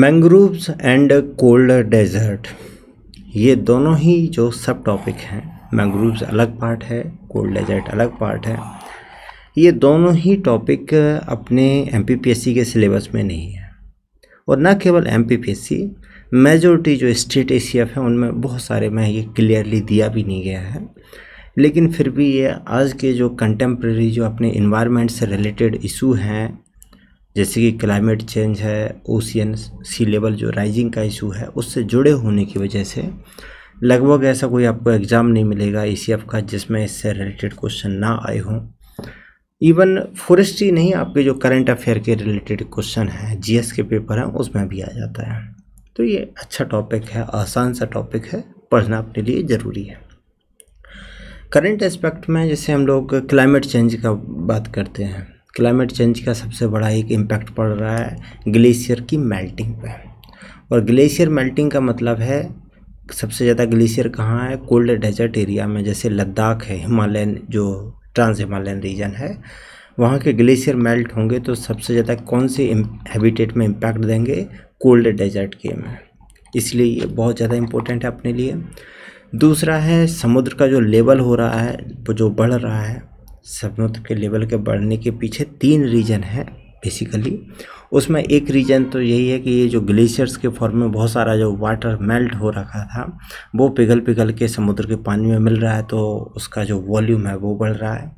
mangroves and cold desert ये दोनों ही जो सब टॉपिक हैं मैंग्रोव्स अलग पार्ट है कोल्ड डेजर्ट अलग पार्ट है ये दोनों ही टॉपिक अपने एम के सिलेबस में नहीं है और ना केवल एम मेजोरिटी जो स्टेट ए है उनमें बहुत सारे में ये क्लियरली दिया भी नहीं गया है लेकिन फिर भी ये आज के जो कंटेम्प्रेरी जो अपने इन्वायरमेंट से रिलेटेड इशू हैं जैसे कि क्लाइमेट चेंज है ओशियन सी लेवल जो राइजिंग का इशू है उससे जुड़े होने की वजह से लगभग ऐसा कोई आपको एग्ज़ाम नहीं मिलेगा ई का जिसमें इससे रिलेटेड क्वेश्चन ना आए हों इवन फॉरेस्ट्री नहीं आपके जो करंट अफेयर के रिलेटेड क्वेश्चन हैं जी के पेपर हैं उसमें भी आ जाता है तो ये अच्छा टॉपिक है आसान सा टॉपिक है पढ़ना अपने लिए ज़रूरी है करंट एस्पेक्ट में जैसे हम लोग क्लाइमेट चेंज का बात करते हैं क्लाइमेट चेंज का सबसे बड़ा एक इम्पैक्ट पड़ रहा है ग्लेशियर की मेल्टिंग पे और ग्लेशियर मेल्टिंग का मतलब है सबसे ज़्यादा ग्लेशियर कहाँ है कोल्ड डेजर्ट एरिया में जैसे लद्दाख है हिमालयन जो ट्रांस हिमालयन रीजन है वहाँ के ग्लेशियर मेल्ट होंगे तो सबसे ज़्यादा कौन से हैबिटेट में इम्पैक्ट देंगे कोल्ड डेजर्ट के में इसलिए ये बहुत ज़्यादा इम्पोर्टेंट है अपने लिए दूसरा है समुद्र का जो लेवल हो रहा है जो बढ़ रहा है समुद्र के लेवल के बढ़ने के पीछे तीन रीज़न है बेसिकली उसमें एक रीज़न तो यही है कि ये जो ग्लेशियर्स के फॉर्म में बहुत सारा जो वाटर मेल्ट हो रखा था वो पिघल पिघल के समुद्र के पानी में मिल रहा है तो उसका जो वॉल्यूम है वो बढ़ रहा है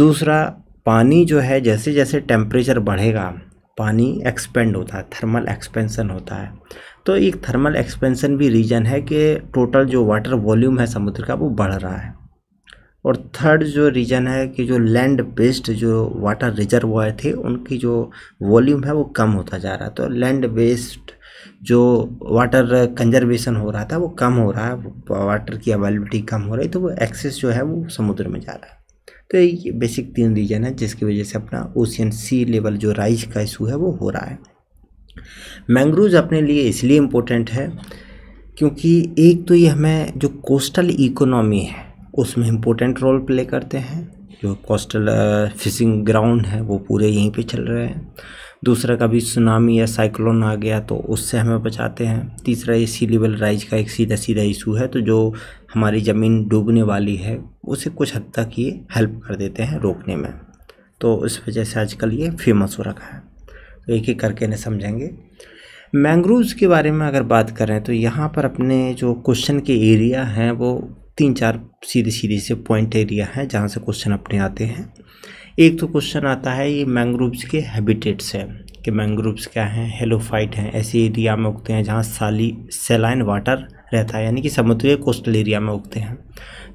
दूसरा पानी जो है जैसे जैसे टेम्परेचर बढ़ेगा पानी एक्सपेंड होता है थर्मल एक्सपेंसन होता है तो एक थर्मल एक्सपेंसन भी रीजन है कि टोटल जो वाटर वॉल्यूम है समुद्र का वो बढ़ रहा है और थर्ड जो रीजन है कि जो लैंड बेस्ड जो वाटर रिजर्व थे उनकी जो वॉल्यूम है वो कम होता जा रहा है तो लैंड बेस्ड जो वाटर कंजर्वेशन हो रहा था वो कम हो रहा है वाटर की अवेलेबिलिटी कम हो रही तो वो एक्सेस जो है वो समुद्र में जा रहा है तो ये बेसिक तीन रीजन है जिसकी वजह से अपना ओशियन सी लेवल जो राइज का इशू है वो हो रहा है मैंग्रोव अपने लिए इसलिए इम्पोर्टेंट है क्योंकि एक तो ये हमें जो कोस्टल इकोनॉमी है उसमें इम्पोर्टेंट रोल प्ले करते हैं जो कोस्टल फिशिंग ग्राउंड है वो पूरे यहीं पे चल रहे हैं दूसरा कभी सुनामी या साइक्लोन आ गया तो उससे हमें बचाते हैं तीसरा ये सी लेवल राइज का एक सीधा सीधा इशू है तो जो हमारी ज़मीन डूबने वाली है उसे कुछ हद तक ये हेल्प कर देते हैं रोकने में तो इस वजह से आजकल ये फेमस हो रखा है तो एक एक करके इन्हें समझेंगे मैंग्रोव्स के बारे में अगर बात करें तो यहाँ पर अपने जो क्वेश्चन के एरिया हैं वो तीन चार सीधे सीधे से पॉइंट एरिया है जहाँ से क्वेश्चन अपने आते हैं एक तो क्वेश्चन आता है ये मैंग्रोव्स के हैबिटेट्स हैं कि मैंग्रोव्स क्या हैं हेलोफाइट हैं ऐसे एरिया में उगते हैं जहाँ साली सेलाइन वाटर रहता है यानी कि समुद्रीय कोस्टल एरिया में उगते हैं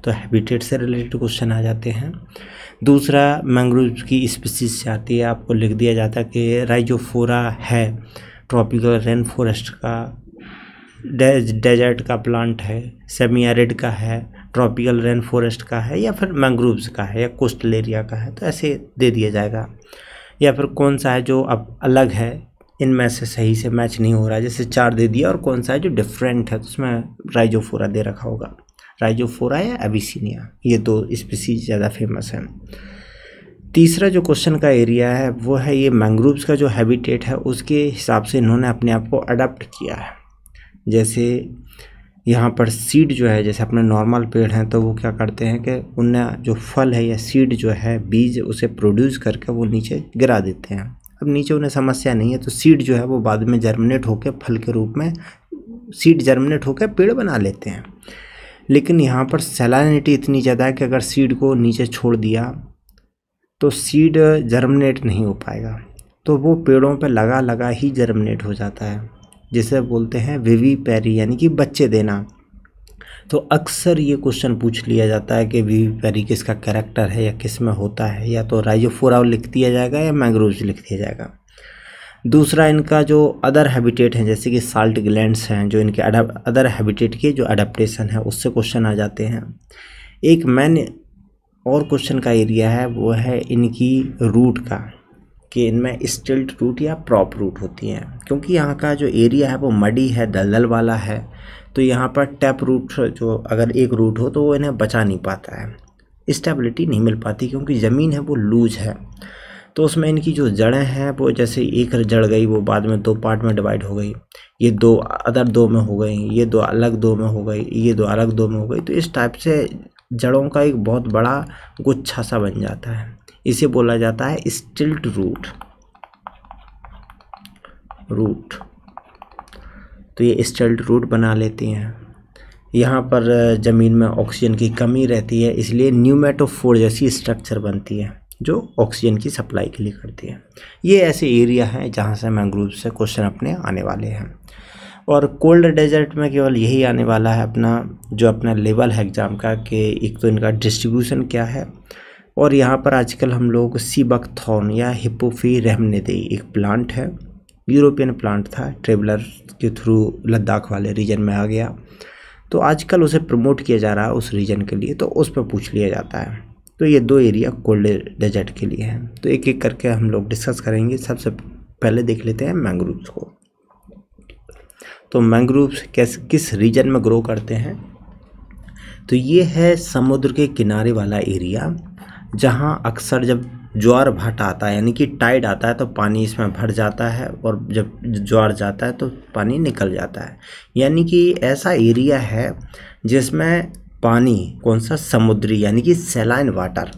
तो हैबिटेट से रिलेटेड क्वेश्चन आ जाते हैं दूसरा मैंग्रोव्स की स्पीसीज से आती है आपको लिख दिया जाता है कि राइजोफोरा है ट्रॉपिकल रेन फॉरेस्ट का डेजर्ट का प्लांट है सेमी एरिड का है ट्रॉपिकल रेन फॉरेस्ट का है या फिर मैंग्रोव्स का है या कोस्टल एरिया का है तो ऐसे दे दिया जाएगा या फिर कौन सा है जो अब अलग है इनमें से सही से मैच नहीं हो रहा है जैसे चार दे दिया और कौन सा है जो डिफरेंट है तो उसमें राइजोफोरा दे रखा होगा राइजोफोरा या एबिसिनिया ये दो तो स्पीसीज ज़्यादा फेमस हैं तीसरा जो क्वेश्चन का एरिया है वो है ये मैंग्रोव्स का जो हैबिटेट है उसके हिसाब से इन्होंने अपने आप को अडाप्ट किया है जैसे यहाँ पर सीड जो है जैसे अपने नॉर्मल पेड़ हैं तो वो क्या करते हैं कि उन्हें जो फल है या सीड जो है बीज उसे प्रोड्यूस करके वो नीचे गिरा देते हैं अब नीचे उन्हें समस्या नहीं है तो सीड जो है वो बाद में जर्मिनेट होकर फल के रूप में सीड जर्मिनेट होकर पेड़ बना लेते हैं लेकिन यहाँ पर सेलानिटी इतनी ज़्यादा है कि अगर सीड को नीचे छोड़ दिया तो सीड जर्मिनेट नहीं हो पाएगा तो वो पेड़ों पर लगा लगा ही जर्मिनेट हो जाता है जिसे बोलते हैं वीवी पैरी यानी कि बच्चे देना तो अक्सर ये क्वेश्चन पूछ लिया जाता है कि वी पैरी किसका कैरेक्टर है या किस में होता है या तो राइजोफोरा लिख दिया जाएगा या मैंग्रोव लिख दिया जाएगा दूसरा इनका जो अदर हैबिटेट हैं जैसे कि साल्ट ग्लैंड्स हैं जो इनके अदर हैबिटेट के जो अडेप्टेशन है उससे क्वेश्चन आ जाते हैं एक मैन और क्वेश्चन का एरिया है वो है इनकी रूट का कि इनमें स्टिल्ट रूट या प्रॉप रूट होती हैं क्योंकि यहाँ का जो एरिया है वो मडी है दलदल वाला है तो यहाँ पर टैप रूट जो अगर एक रूट हो तो वो इन्हें बचा नहीं पाता है स्टेबिलिटी नहीं मिल पाती क्योंकि ज़मीन है वो लूज है तो उसमें इनकी जो जड़ें हैं वो जैसे एक जड़ गई वो बाद में दो पार्ट में डिवाइड हो गई ये दो अदर दो में हो गई ये दो अलग दो में हो गई ये दो अलग दो में हो गई तो इस टाइप से जड़ों का एक बहुत बड़ा गुच्छा सा बन जाता है इसे बोला जाता है स्टिल्ट रूट रूट तो ये स्टिल्ट रूट बना लेती हैं यहाँ पर ज़मीन में ऑक्सीजन की कमी रहती है इसलिए न्यूमेटोफोर जैसी स्ट्रक्चर बनती है जो ऑक्सीजन की सप्लाई के लिए करती है ये ऐसे एरिया हैं जहाँ से मैंग्रोव से क्वेश्चन अपने आने वाले हैं और कोल्ड डेजर्ट में केवल यही आने वाला है अपना जो अपना लेवल है एग्ज़ाम का कि एक तो इनका डिस्ट्रीब्यूशन क्या है और यहाँ पर आजकल हम लोग थॉर्न या हिपोफी दे एक प्लांट है यूरोपियन प्लांट था ट्रेवलर के थ्रू लद्दाख वाले रीजन में आ गया तो आजकल उसे प्रमोट किया जा रहा है उस रीजन के लिए तो उस पर पूछ लिया जाता है तो ये दो एरिया कोल्ड डेजर्ट के लिए हैं तो एक एक करके हम लोग डिस्कस करेंगे सबसे पहले देख लेते हैं मैंग्रोव्स को तो मैंग्रोव्स कैसे किस रीजन में ग्रो करते हैं तो ये है समुद्र के किनारे वाला एरिया जहाँ अक्सर जब ज्वार भाटा आता है यानी कि टाइड आता है तो पानी इसमें भर जाता है और जब ज्वार जाता है तो पानी निकल जाता है यानी कि ऐसा एरिया है जिसमें पानी कौन सा समुद्री यानी कि सेलाइन वाटर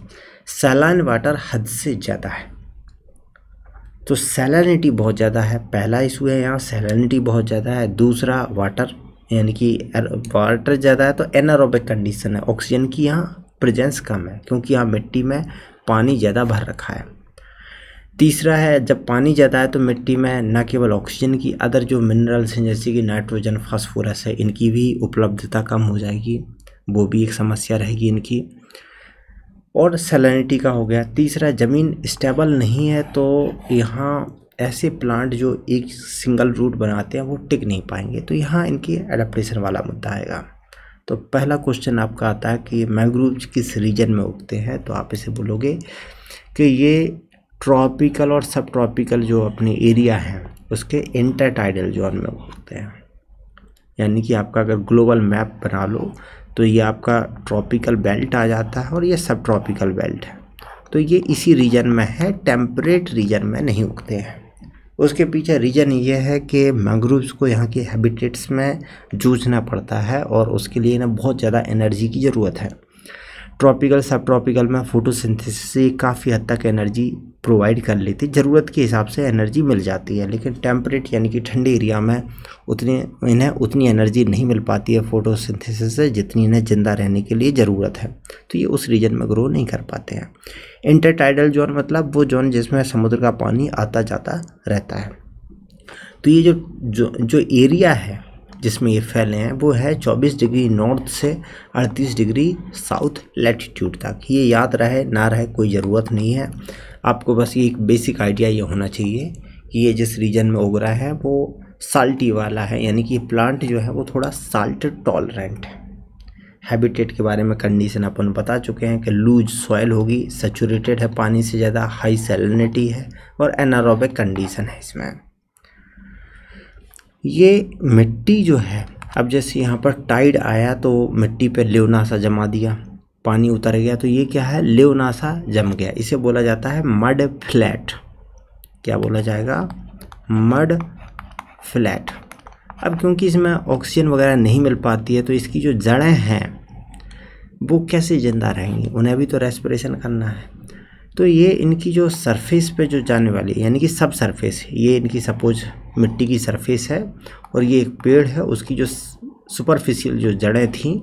सेलाइन वाटर हद से ज़्यादा है तो सेलानिटी बहुत ज़्यादा है पहला इशू है यहाँ सेलानिटी बहुत ज़्यादा है दूसरा वाटर यानी कि वाटर ज़्यादा है तो एनारोबिक कंडीशन है ऑक्सीजन की यहाँ प्रेजेंस कम है क्योंकि यहाँ मिट्टी में पानी ज़्यादा भर रखा है तीसरा है जब पानी ज़्यादा है तो मिट्टी में न केवल ऑक्सीजन की अदर जो मिनरल्स हैं जैसे कि नाइट्रोजन फास्फोरस है इनकी भी उपलब्धता कम हो जाएगी वो भी एक समस्या रहेगी इनकी और सैलिनिटी का हो गया तीसरा ज़मीन स्टेबल नहीं है तो यहाँ ऐसे प्लांट जो एक सिंगल रूट बनाते हैं वो टिक नहीं पाएंगे तो यहाँ इनकी एडप्टेशन वाला मुद्दा आएगा तो पहला क्वेश्चन आपका आता है कि मैंग्रोव्स किस रीजन में उगते हैं तो आप इसे बोलोगे कि ये ट्रॉपिकल और सब ट्रॉपिकल जो अपने एरिया हैं उसके इंटरटाइडल जोन में उगते हैं यानी कि आपका अगर ग्लोबल मैप बना लो तो ये आपका ट्रॉपिकल बेल्ट आ जाता है और ये सब ट्रॉपिकल बेल्ट है तो ये इसी रीजन में है टेम्परेट रीजन में नहीं उगते हैं उसके पीछे रीज़न ये है कि मैंग्रोव्स को यहाँ के हैबिटेट्स में जूझना पड़ता है और उसके लिए ना बहुत ज़्यादा एनर्जी की ज़रूरत है ट्रॉपिकल सब ट्रॉपिकल में फोटोसिंथेसिस से काफ़ी हद तक एनर्जी प्रोवाइड कर लेती ज़रूरत के हिसाब से एनर्जी मिल जाती है लेकिन टेम्परेट यानी कि ठंडे एरिया में उतनी इन्हें उतनी एनर्जी नहीं मिल पाती है फोटोसिंथेसिस से जितनी इन्हें ज़िंदा रहने के लिए ज़रूरत है तो ये उस रीजन में ग्रो नहीं कर पाते हैं इंटरटाइडल जोन मतलब वो जोन जिसमें समुद्र का पानी आता जाता रहता है तो ये जो जो, जो एरिया है जिसमें ये फैले हैं वो है 24 डिग्री नॉर्थ से 38 डिग्री साउथ लेटीट्यूड तक ये याद रहे ना रहे कोई ज़रूरत नहीं है आपको बस ये एक बेसिक आइडिया ये होना चाहिए कि ये जिस रीजन में उग रहा है वो साल्टी वाला है यानी कि प्लांट जो है वो थोड़ा साल्ट टॉलरेंट है हैबिटेट के बारे में कंडीशन अपन बता चुके हैं कि लूज सॉयल होगी सेचूरेटेड है पानी से ज़्यादा हाई सेलिनिटी है और एनारोबिक कंडीशन है इसमें ये मिट्टी जो है अब जैसे यहाँ पर टाइड आया तो मिट्टी पे लेना सा जमा दिया पानी उतर गया तो ये क्या है लेवनासा जम गया इसे बोला जाता है मड फ्लैट क्या बोला जाएगा मड फ्लैट अब क्योंकि इसमें ऑक्सीजन वगैरह नहीं मिल पाती है तो इसकी जो जड़ें हैं वो कैसे ज़िंदा रहेंगी उन्हें भी तो रेस्पिरेशन करना है तो ये इनकी जो सरफेस पे जो जाने वाली यानी कि सब सरफेस ये इनकी सपोज मिट्टी की सरफेस है और ये एक पेड़ है उसकी जो सुपरफिशियल जो जड़ें थीं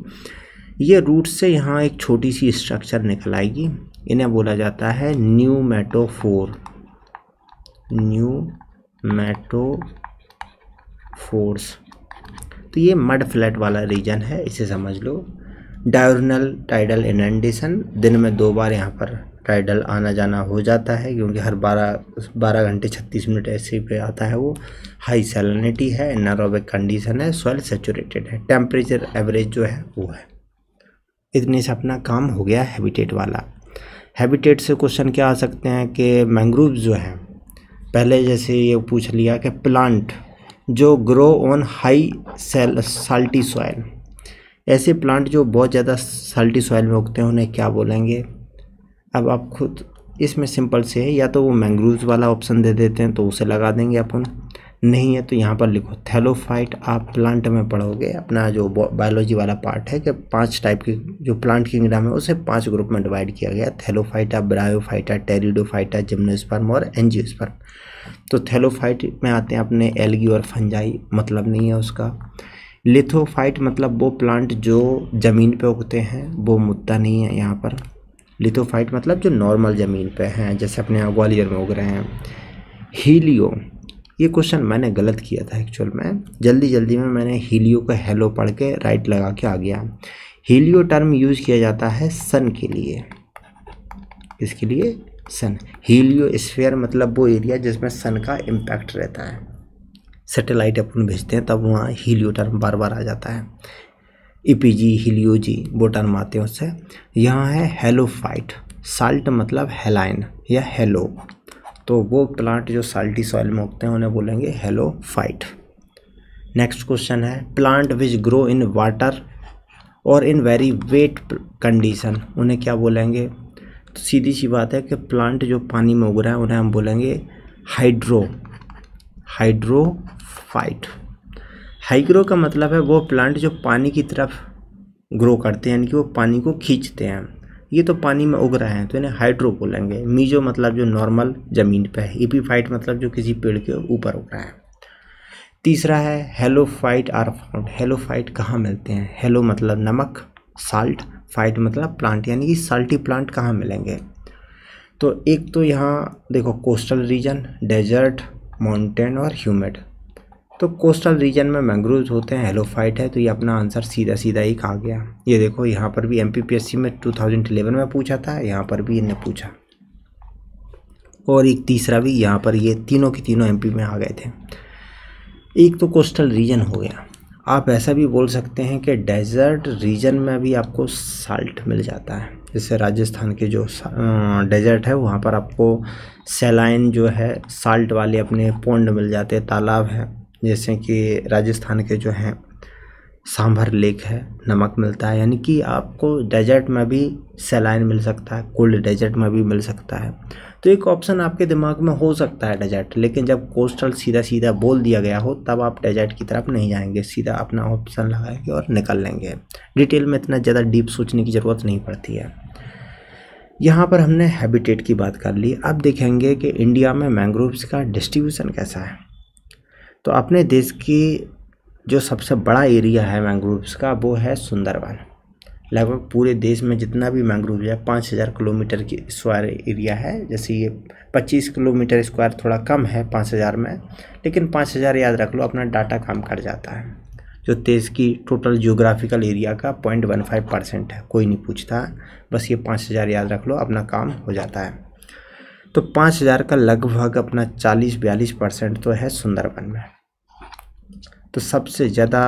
ये रूट से यहाँ एक छोटी सी स्ट्रक्चर निकल आएगी इन्हें बोला जाता है न्यू फोर न्यू फोर्स तो ये मड फ्लैट वाला रीजन है इसे समझ लो डायोरनल टाइडल इनडेशन दिन में दो बार यहाँ पर टाइडल आना जाना हो जाता है क्योंकि हर बारह बारह घंटे छत्तीस मिनट ऐसे पे आता है वो हाई सेलिनिटी है नरोबिक कंडीशन है सॉइल सेचूरेटेड है टेम्परेचर एवरेज जो है वो है इतने से अपना काम हो गया हैबिटेट वाला हैबिटेट से क्वेश्चन क्या आ सकते हैं कि मैंग्रोव जो हैं पहले जैसे ये पूछ लिया कि प्लांट जो ग्रो ऑन हाई सेल साल्टी सॉइल ऐसे प्लांट जो बहुत ज़्यादा साल्टी सॉइल में उगते हैं उन्हें क्या बोलेंगे अब आप खुद इसमें सिंपल से है या तो वो मैंग्रोव्स वाला ऑप्शन दे देते हैं तो उसे लगा देंगे अपन नहीं है तो यहाँ पर लिखो थैलोफाइट आप प्लांट में पढ़ोगे अपना जो बायोलॉजी वाला पार्ट है कि पांच टाइप के जो प्लांट किंगडम है उसे पांच ग्रुप में डिवाइड किया गया थैलोफाइटा ब्रायोफाइटा टेरिडोफाइटा जिम्नोस्पर्म और एनजियोस्पर्म तो थैलोफाइट में आते हैं अपने एलगी और फंजाई मतलब नहीं है उसका लिथोफाइट मतलब वो प्लांट जो ज़मीन पर उगते हैं वो मुद्दा नहीं है यहाँ पर लिथोफाइट मतलब जो नॉर्मल ज़मीन पर हैं जैसे अपने यहाँ ग्वालियर में उग रहे हैं हीलियो ये क्वेश्चन मैंने गलत किया था एक्चुअल में जल्दी जल्दी में मैंने हीलियो का हेलो पढ़ के राइट लगा के आ गया हीलियो टर्म यूज किया जाता है सन के लिए इसके लिए सन हीलियो स्फेयर मतलब वो एरिया जिसमें सन का इम्पैक्ट रहता है सेटेलाइट अपन भेजते हैं तब वहाँ हीलियो टर्म बार बार आ जाता है ईपीजी e हीलियोजी वो टर्म आते हैं उससे यहाँ है हेलोफाइट साल्ट मतलब हेलाइन या हेलो तो वो प्लांट जो साल्टी सॉइल में उगते हैं उन्हें बोलेंगे हेलो फाइट नेक्स्ट क्वेश्चन है plant which grow in water और इन वेरी वेट कंडीशन उन्हें क्या बोलेंगे तो सीधी सी बात है कि प्लांट जो पानी में उग रहा है उन्हें हम बोलेंगे हाइड्रो हाइड्रो फाइट हाइग्रो का मतलब है वो प्लांट जो पानी की तरफ ग्रो करते हैं यानी कि वो पानी को खींचते हैं ये तो पानी में उग रहे हैं तो इन्हें हाइड्रो बोलेंगे मीजो मतलब जो नॉर्मल ज़मीन पे है इपीफाइट मतलब जो किसी पेड़ के ऊपर उग रहा है तीसरा है हेलोफाइट आर फाउंड हेलोफाइट कहाँ मिलते हैं हेलो मतलब नमक साल्ट फाइट मतलब प्लांट यानी कि साल्टी प्लांट कहाँ मिलेंगे तो एक तो यहाँ देखो कोस्टल रीजन डेजर्ट माउंटेन और ह्यूमिड तो कोस्टल रीजन में मैंग्रोव होते हैं हेलोफाइट है तो ये अपना आंसर सीधा सीधा ही कहा गया ये देखो यहाँ पर भी एम में टू में पूछा था यहाँ पर भी इनने पूछा और एक तीसरा भी यहाँ पर ये तीनों के तीनों एमपी में आ गए थे एक तो कोस्टल रीजन हो गया आप ऐसा भी बोल सकते हैं कि डेजर्ट रीजन में भी आपको साल्ट मिल जाता है जैसे राजस्थान के जो डेजर्ट है वहाँ पर आपको सेलाइन जो है साल्ट वाले अपने पोंड मिल जाते हैं तालाब हैं जैसे कि राजस्थान के जो हैं सांभर लेक है नमक मिलता है यानी कि आपको डेजर्ट में भी सैलाइन मिल सकता है कोल्ड डेजर्ट में भी मिल सकता है तो एक ऑप्शन आपके दिमाग में हो सकता है डेजर्ट लेकिन जब कोस्टल सीधा सीधा बोल दिया गया हो तब आप डेजर्ट की तरफ नहीं जाएंगे सीधा अपना ऑप्शन लगाएंगे और निकल लेंगे डिटेल में इतना ज़्यादा डीप सोचने की ज़रूरत नहीं पड़ती है यहाँ पर हमने हैबिटेट की बात कर ली अब देखेंगे कि इंडिया में मैंग्रोव्स का डिस्ट्रीब्यूशन कैसा है तो अपने देश की जो सबसे बड़ा एरिया है मैंग्रोव्स का वो है सुंदरवन लगभग पूरे देश में जितना भी मैंग्रोव है पाँच हज़ार किलोमीटर की स्क्वायर एरिया है जैसे ये पच्चीस किलोमीटर स्क्वायर थोड़ा कम है पाँच हज़ार में लेकिन पाँच हज़ार याद रख लो अपना डाटा काम कर जाता है जो देश की टोटल जियोग्राफिकल एरिया का पॉइंट वन फाइव परसेंट है कोई नहीं पूछता बस ये पाँच हज़ार याद रख लो अपना काम हो जाता है तो पाँच हज़ार का लगभग अपना चालीस बयालीस परसेंट तो है सुंदरबन में तो सबसे ज़्यादा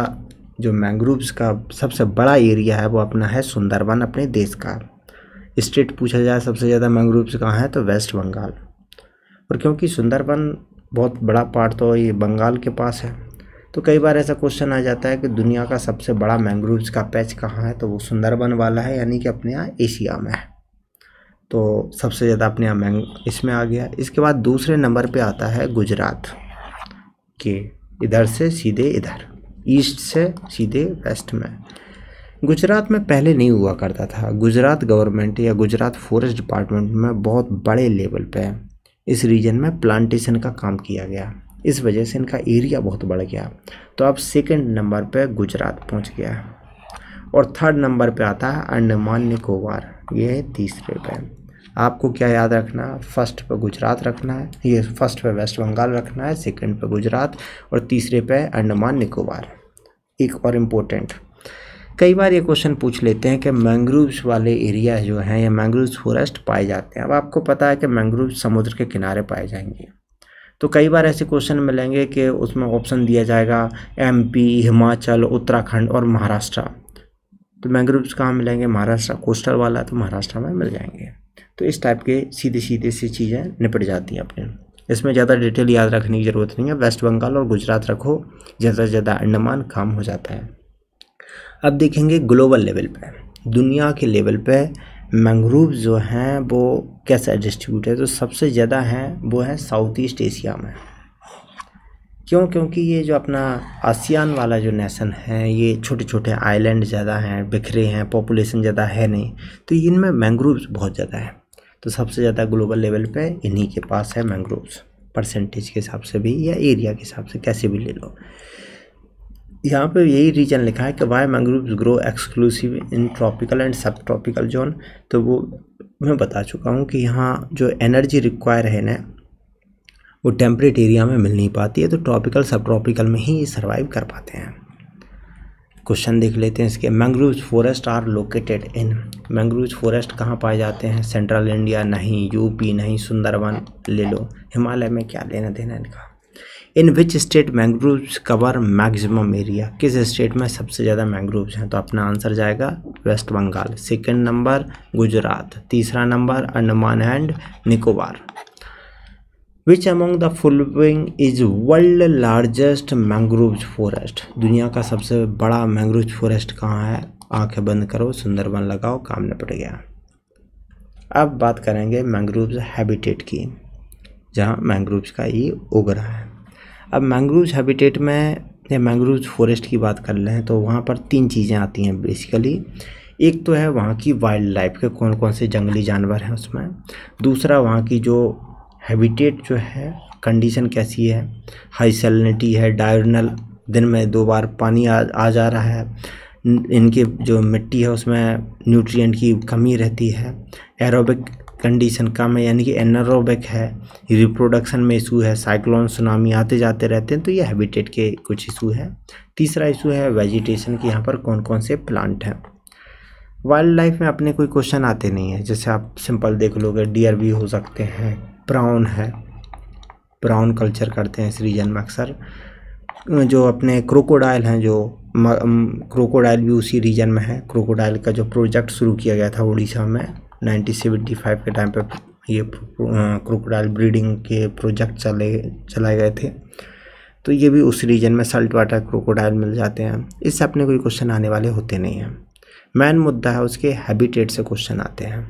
जो मैंग्रोव्स का सबसे बड़ा एरिया है वो अपना है सुंदरबन अपने देश का स्टेट पूछा जाए सबसे ज़्यादा मैंग्रोव्स कहाँ है तो वेस्ट बंगाल और क्योंकि सुंदरबन बहुत बड़ा पार्ट तो ये बंगाल के पास है तो कई बार ऐसा क्वेश्चन आ जाता है कि दुनिया का सबसे बड़ा मैंग्रोव्स का पैच कहाँ है तो वो सुंदरबन वाला है यानी कि अपने यहाँ एशिया में है तो सबसे ज़्यादा अपने यहाँ मैंग इसमें आ गया इसके बाद दूसरे नंबर पे आता है गुजरात के इधर से सीधे इधर ईस्ट से सीधे वेस्ट में गुजरात में पहले नहीं हुआ करता था गुजरात गवर्नमेंट या गुजरात फॉरेस्ट डिपार्टमेंट में बहुत बड़े लेवल पे इस रीजन में प्लांटेशन का काम किया गया इस वजह से इनका एरिया बहुत बढ़ गया तो अब सेकेंड नंबर पर गुजरात पहुँच गया और थर्ड नंबर पर आता है अंडमान निकोबार ये है तीसरे पे आपको क्या याद रखना है फर्स्ट पर गुजरात रखना है ये फर्स्ट पर वेस्ट बंगाल रखना है सेकंड पर गुजरात और तीसरे पे अंडमान निकोबार एक और इम्पोर्टेंट कई बार ये क्वेश्चन पूछ लेते हैं कि मैंग्रोव्स वाले एरिया जो हैं या मैंग्रोव्स फॉरेस्ट पाए जाते हैं अब आपको पता है कि मैंग्रोव समुद्र के किनारे पाए जाएंगे तो कई बार ऐसे क्वेश्चन मिलेंगे कि उसमें ऑप्शन दिया जाएगा एमपी हिमाचल उत्तराखंड और महाराष्ट्र तो मैंग्रोव्स कहाँ मिलेंगे महाराष्ट्र कोस्टल वाला तो महाराष्ट्र में मिल जाएंगे तो इस टाइप के सीधे सीधे सी चीज़ें निपट जाती हैं अपने इसमें ज़्यादा डिटेल याद रखने की ज़रूरत नहीं है वेस्ट बंगाल और गुजरात रखो ज़्यादा से ज़्यादा अंडमान काम हो जाता है अब देखेंगे ग्लोबल लेवल पर दुनिया के लेवल पर मैंग्रोव जो हैं वो कैसे डिस्ट्रीब्यूट है तो सबसे ज़्यादा हैं वो हैं साउथ ईस्ट एशिया में क्यों क्योंकि ये जो अपना आसियान वाला जो नेशन है ये छोटे छोटे आइलैंड ज़्यादा हैं बिखरे हैं पॉपुलेशन ज़्यादा है नहीं तो इनमें मैंग्रोव्स बहुत ज़्यादा हैं तो सबसे ज़्यादा ग्लोबल लेवल पे इन्हीं के पास है मैंग्रोव्स परसेंटेज के हिसाब से भी या एरिया के हिसाब से कैसे भी ले लो यहाँ पे यही रीजन लिखा है कि why mangroves grow exclusive in tropical and sub tropical zone तो वो मैं बता चुका हूँ कि यहाँ जो एनर्जी रिक्वायर है ना वो टेम्परेट एरिया में मिल नहीं पाती है तो ट्रॉपिकल सब ट्रॉपिकल में ही सर्वाइव कर पाते हैं क्वेश्चन देख लेते हैं इसके mangrove forest are located in mangrove forest कहाँ पाए जाते हैं सेंट्रल इंडिया नहीं यूपी नहीं सुंदरवन ले लो हिमालय में क्या लेना देना इनका in which state mangroves cover maximum area किस स्टेट में सबसे ज़्यादा मैंग्रोव्स हैं तो अपना आंसर जाएगा वेस्ट बंगाल सेकेंड नंबर गुजरात तीसरा नंबर Andaman and Nicobar which among the following is world largest mangrove forest दुनिया का सबसे बड़ा मैंग्रोव फॉरेस्ट कहाँ है आंखें बंद करो सुंदरबन लगाओ काम निपट गया अब बात करेंगे मैंग्रोव हैबिटेट की जहाँ मैंग्रोव्स का ये उगरा है अब मैंग्रोव हैबिटेट में या मैंग्रोव्स फॉरेस्ट की बात कर लें तो वहाँ पर तीन चीज़ें आती हैं बेसिकली एक तो है वहाँ की वाइल्ड लाइफ के कौन कौन से जंगली जानवर हैं उसमें दूसरा वहाँ की जो हैबिटेट जो है कंडीशन कैसी है हाई सेलिनिटी है डायरनल दिन में दो बार पानी आ, आ जा रहा है इनके जो मिट्टी है उसमें न्यूट्रिएंट की कमी रहती है एरोबिक कंडीशन कम है यानी कि एनारोबिक है रिप्रोडक्शन में इशू है साइक्लोन सुनामी आते जाते रहते हैं तो ये हैबिटेट के कुछ इशू है तीसरा इशू है वेजिटेशन के यहाँ पर कौन कौन से प्लांट हैं वाइल्ड लाइफ में अपने कोई क्वेश्चन आते नहीं है जैसे आप सिंपल देख लोगे डियर भी हो सकते हैं प्राउन है प्राउन कल्चर करते हैं इस रीजन में अक्सर जो अपने क्रोकोडाइल हैं जो क्रोकोडाइल भी उसी रीजन में है क्रोकोडाइल का जो प्रोजेक्ट शुरू किया गया था उड़ीसा में 1975 के टाइम पे ये क्रोकोडाइल ब्रीडिंग के प्रोजेक्ट चले चलाए गए थे तो ये भी उस रीजन में सल्ट वाटर क्रोकोडाइल मिल जाते हैं इससे अपने कोई क्वेश्चन आने वाले होते नहीं हैं मेन मुद्दा है उसके हैबिटेट से क्वेश्चन आते हैं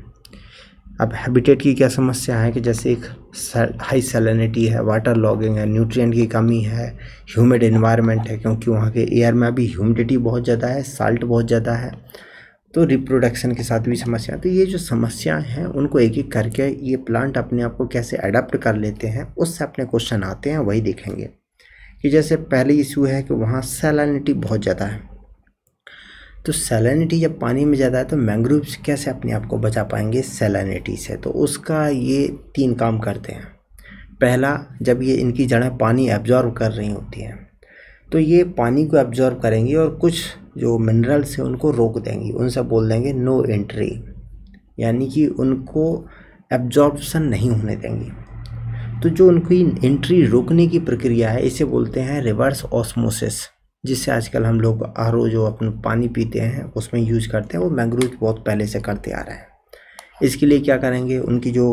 अब हैबिटेट की क्या समस्या है कि जैसे एक हाई सैलिनिटी है वाटर लॉगिंग है न्यूट्रिएंट की कमी है ह्यूमिड इन्वायरमेंट है क्योंकि वहाँ के एयर में अभी ह्यूमिडिटी बहुत ज़्यादा है साल्ट बहुत ज़्यादा है तो रिप्रोडक्शन के साथ भी समस्या तो ये जो समस्याएं हैं उनको एक एक करके ये प्लांट अपने आप को कैसे अडाप्ट कर लेते हैं उससे अपने क्वेश्चन आते हैं वही देखेंगे कि जैसे पहले इशू है कि वहाँ सैलिनिटी बहुत ज़्यादा है तो सैलिनिटी जब पानी में ज़्यादा है तो मैंग्रोव्स कैसे अपने आप को बचा पाएंगे सैलिनिटी से तो उसका ये तीन काम करते हैं पहला जब ये इनकी जड़ें पानी एब्जॉर्व कर रही होती हैं तो ये पानी को एब्जॉर्व करेंगी और कुछ जो मिनरल्स हैं उनको रोक देंगी उनसे बोल देंगे नो एंट्री यानी कि उनको एब्जॉर्बसन नहीं होने देंगी तो जो उनकी एंट्री रोकने की प्रक्रिया है इसे बोलते हैं रिवर्स ऑस्मोसिस जिससे आजकल हम लोग आर जो अपन पानी पीते हैं उसमें यूज करते हैं वो मैंग्रोव बहुत पहले से करते आ रहे हैं इसके लिए क्या करेंगे उनकी जो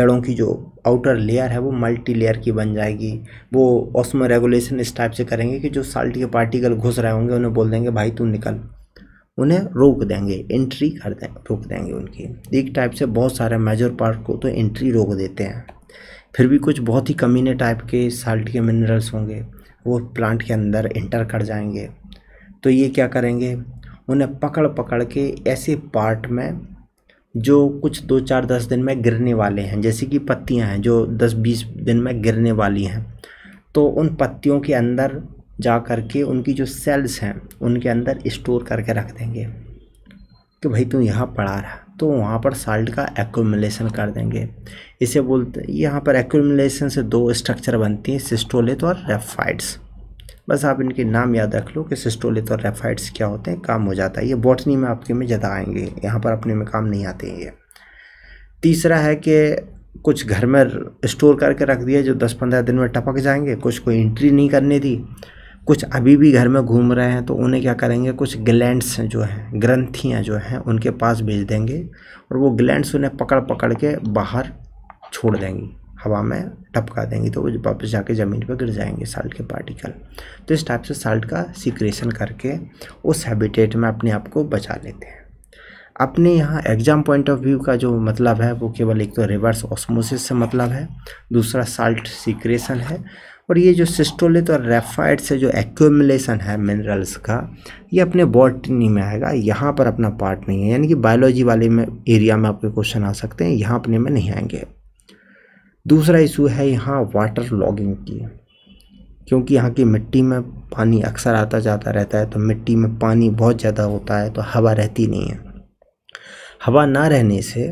जड़ों की जो आउटर लेयर है वो मल्टी लेयर की बन जाएगी वो उसमें रेगुलेशन इस टाइप से करेंगे कि जो साल्ट के पार्टिकल घुस रहे होंगे उन्हें बोल देंगे भाई तू निकल उन्हें रोक देंगे एंट्री कर दें रोक देंगे उनकी एक टाइप से बहुत सारे मेजर पार्ट को तो एंट्री रोक देते हैं फिर भी कुछ बहुत ही कमीने टाइप के साल्ट के मिनरल्स होंगे वो प्लांट के अंदर इंटर कर जाएंगे तो ये क्या करेंगे उन्हें पकड़ पकड़ के ऐसे पार्ट में जो कुछ दो चार दस दिन में गिरने वाले हैं जैसे कि पत्तियां हैं जो दस बीस दिन में गिरने वाली हैं तो उन पत्तियों के अंदर जा कर के उनकी जो सेल्स हैं उनके अंदर स्टोर करके रख देंगे कि भाई तू यहाँ पड़ा रहा तो वहाँ पर साल्ट का एक्यूमुलेशन कर देंगे इसे बोलते यहाँ पर एक्यूमुलेशन से दो स्ट्रक्चर बनती हैं सिस्टोलेथ और रेफाइड्स बस आप इनके नाम याद रख लो कि सिस्टोलेथ और रेफाइड्स क्या होते हैं काम हो जाता है ये बॉटनी में आपके में ज़्यादा आएंगे यहाँ पर अपने में काम नहीं आते हैं ये तीसरा है कि कुछ घर में स्टोर करके रख दिया जो दस पंद्रह दिन में टपक जाएंगे कुछ कोई इंट्री नहीं करने दी कुछ अभी भी घर में घूम रहे हैं तो उन्हें क्या करेंगे कुछ ग्लैंड्स जो हैं ग्रंथियाँ जो हैं उनके पास भेज देंगे और वो ग्लैंड्स उन्हें पकड़ पकड़ के बाहर छोड़ देंगी हवा में टपका देंगी तो वो वापस जाके ज़मीन पर गिर जाएंगे साल्ट के पार्टिकल तो इस टाइप से साल्ट का सिक्रेशन करके उस हैबिटेट में अपने आप को बचा लेते हैं अपने यहाँ एग्ज़ाम पॉइंट ऑफ व्यू का जो मतलब है वो केवल एक तो रिवर्स ऑस्मोसिस से मतलब है दूसरा साल्ट सिक्रेशन है और ये जो सिस्टोलित और रेफाइड से जो एक्यूमलेसन है मिनरल्स का ये अपने बॉटनी में आएगा यहाँ पर अपना पार्ट नहीं है यानी कि बायोलॉजी वाले में एरिया में आपके क्वेश्चन आ सकते हैं यहाँ अपने में नहीं आएंगे दूसरा इशू है यहाँ वाटर लॉगिंग की क्योंकि यहाँ की मिट्टी में पानी अक्सर आता जाता रहता है तो मिट्टी में पानी बहुत ज़्यादा होता है तो हवा रहती नहीं है हवा ना रहने से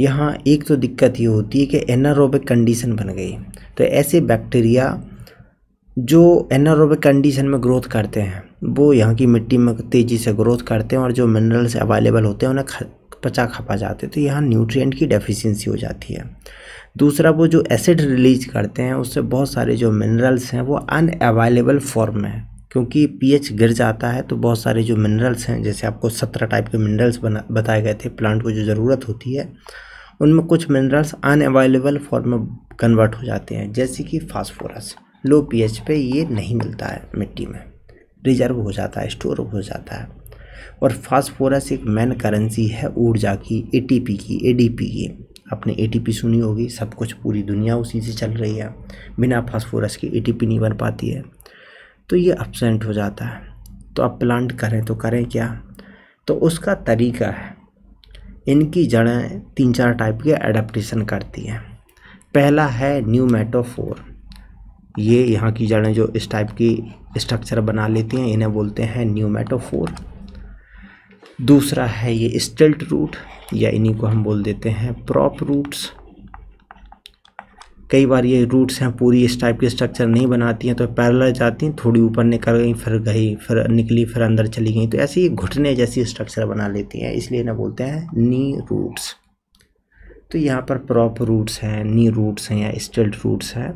यहाँ एक तो दिक्कत ये होती है कि एनारोबिक कंडीशन बन गई तो ऐसे बैक्टीरिया जो एनारोबिक कंडीशन में ग्रोथ करते हैं वो यहाँ की मिट्टी में तेज़ी से ग्रोथ करते हैं और जो मिनरल्स अवेलेबल होते हैं उन्हें पचा खपा जाते हैं तो यहाँ न्यूट्रिएंट की डेफिशिएंसी हो जाती है दूसरा वो जो एसिड रिलीज करते हैं उससे बहुत सारे जो मिनरल्स हैं वो अनअवेलेबल फॉर्म में है क्योंकि पीएच गिर जाता है तो बहुत सारे जो मिनरल्स हैं जैसे आपको सत्रह टाइप के मिनरल्स बना बताए गए थे प्लांट को जो ज़रूरत होती है उनमें कुछ मिनरल्स अनअवेलेबल फॉर्म में कन्वर्ट हो जाते हैं जैसे कि फास्फोरस लो पीएच पे ये नहीं मिलता है मिट्टी में रिजर्व हो जाता है स्टोर हो जाता है और फास्फोरस एक मेन करेंसी है ऊर्जा की पी की पी की आपने पी सुनी होगी सब कुछ पूरी दुनिया उसी से चल रही है बिना फास्फोरस की पी नहीं बन पाती है तो ये अपसेंट हो जाता है तो आप प्लांट करें तो करें क्या तो उसका तरीका है इनकी जड़ें तीन चार टाइप के एडेप्टेशन करती हैं पहला है न्यू मेटोफोर ये यहाँ की जड़ें जो इस टाइप की स्ट्रक्चर बना लेती हैं इन्हें बोलते हैं न्यू मेटोफोर दूसरा है ये स्टिल्ट रूट या इन्हीं को हम बोल देते हैं प्रॉप रूट्स कई बार ये रूट्स हैं पूरी इस टाइप की स्ट्रक्चर नहीं बनाती हैं तो पैरल जाती हैं थोड़ी ऊपर निकल गई फिर गई फिर निकली फिर अंदर चली गई तो ऐसे ही घुटने जैसी स्ट्रक्चर बना लेती हैं इसलिए ना बोलते हैं नी रूट्स तो यहाँ पर प्रॉप रूट्स हैं नी रूट्स हैं या स्टिल्ट रूट्स हैं